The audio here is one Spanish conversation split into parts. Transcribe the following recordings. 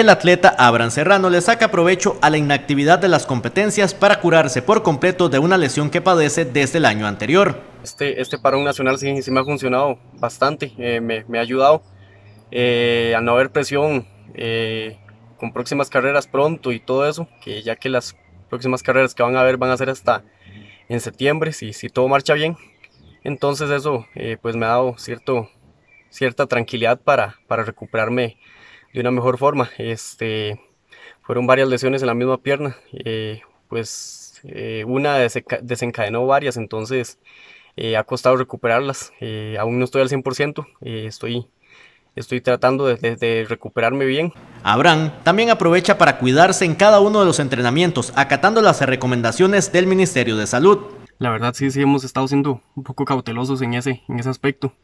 el atleta Abraham Serrano le saca provecho a la inactividad de las competencias para curarse por completo de una lesión que padece desde el año anterior. Este, este parón nacional sí, sí me ha funcionado bastante, eh, me, ha ayudado eh, a no haber presión eh, con próximas carreras pronto y todo eso, que ya que las próximas carreras que van a haber van a ser hasta en septiembre, si, si todo marcha bien. Entonces eso pues me ha dado cierto, cierta tranquilidad para, para recuperarme de una mejor forma. Este, fueron varias lesiones en la misma pierna, eh, pues eh, una desencadenó varias, entonces eh, ha costado recuperarlas. aún no estoy al 100%, estoy estoy tratando de, recuperarme bien. Abraham también aprovecha para cuidarse en cada uno de los entrenamientos, acatando las recomendaciones del Ministerio de Salud. La verdad sí, sí hemos estado siendo un poco cautelosos en ese, en ese aspecto.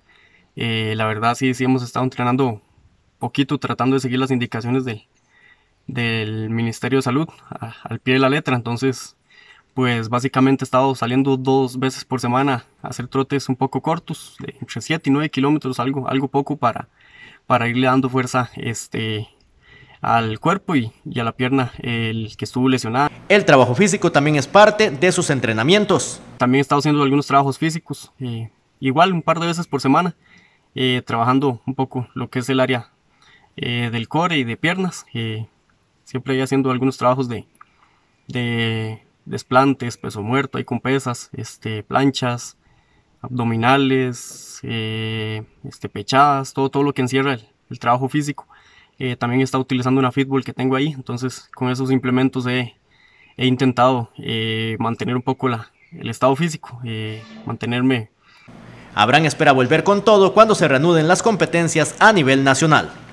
la verdad sí, sí hemos estado entrenando poquito tratando de seguir las indicaciones del Ministerio de Salud al pie de la letra. Entonces, pues básicamente he estado saliendo dos veces por semana a hacer trotes un poco cortos, entre 7 y 9 kilómetros, algo, algo poco para, para irle dando fuerza este, al cuerpo y, a la pierna, el que estuvo lesionada. El trabajo físico también es parte de sus entrenamientos. También he estado haciendo algunos trabajos físicos, eh, igual un par de veces por semana, eh, trabajando un poco lo que es el área eh, del core y de piernas. Eh, siempre haciendo algunos trabajos de, desplantes, peso muerto, ahí con pesas, este, planchas, abdominales, eh, este, pechadas, todo, todo lo que encierra el, trabajo físico. Eh, también estado utilizando una fitball que tengo ahí, entonces con esos implementos he, intentado mantener un poco la, el estado físico, mantenerme. Abraham espera volver con todo cuando se reanuden las competencias a nivel nacional.